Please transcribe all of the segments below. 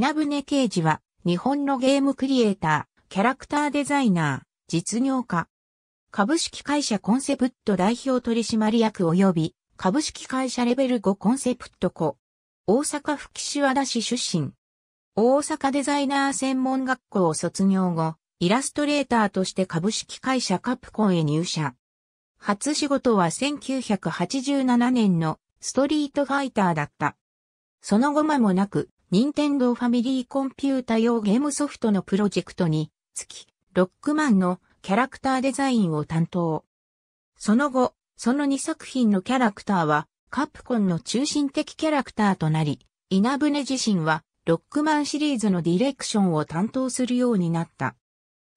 稲船刑事は、日本のゲームクリエイター、キャラクターデザイナー、実業家。株式会社コンセプト代表取締役及び、株式会社レベル5コンセプト子。大阪府岸和田市出身。大阪デザイナー専門学校を卒業後、イラストレーターとして株式会社カプコンへ入社。初仕事は1987年のストリートファイターだった。その後間もなく、任天堂ファミリーコンピュータ用ゲームソフトのプロジェクトにつき、ロックマンのキャラクターデザインを担当。その後、その2作品のキャラクターはカプコンの中心的キャラクターとなり、稲船自身はロックマンシリーズのディレクションを担当するようになった。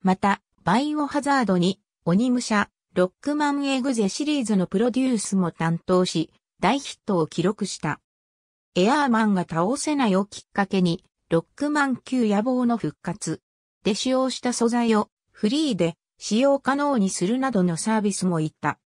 また、バイオハザードに鬼武者、ロックマンエグゼシリーズのプロデュースも担当し、大ヒットを記録した。エアーマンが倒せないをきっかけに、ロックマン級野望の復活。で使用した素材をフリーで使用可能にするなどのサービスもいった。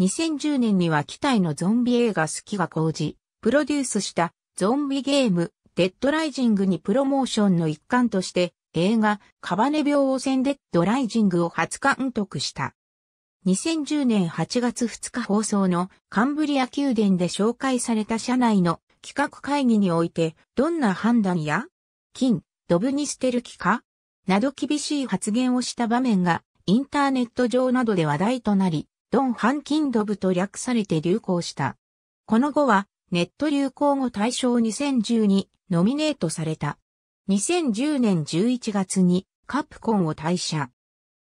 2010年には機体のゾンビ映画好きが講じ、プロデュースしたゾンビゲームデッドライジングにプロモーションの一環として映画カバネ病汚染デッドライジングを初監督した。2010年8月2日放送のカンブリア宮殿で紹介された社内の企画会議において、どんな判断や、金、ドブに捨てる気かなど厳しい発言をした場面が、インターネット上などで話題となり、ドン・ハン・キン・ドブと略されて流行した。この後は、ネット流行語大賞2010にノミネートされた。2010年11月にカプコンを退社。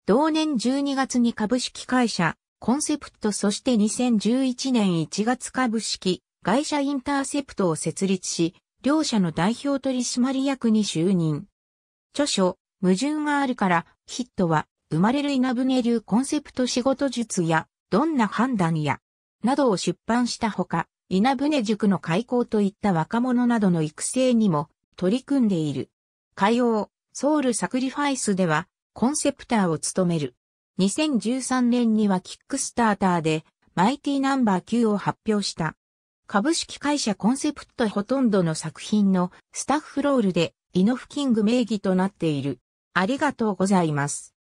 同年12月に株式会社コンセプトそして2011年1月株式外社インターセプトを設立し、両社の代表取締役に就任。著書、矛盾があるからヒットは生まれる稲船流コンセプト仕事術やどんな判断やなどを出版したほか、稲船塾の開校といった若者などの育成にも取り組んでいる。火曜、ソウルサクリファイスではコンセプターを務める。2013年にはキックスターターでマイティナンバー9を発表した。株式会社コンセプトほとんどの作品のスタッフロールでイノフキング名義となっている。ありがとうございます。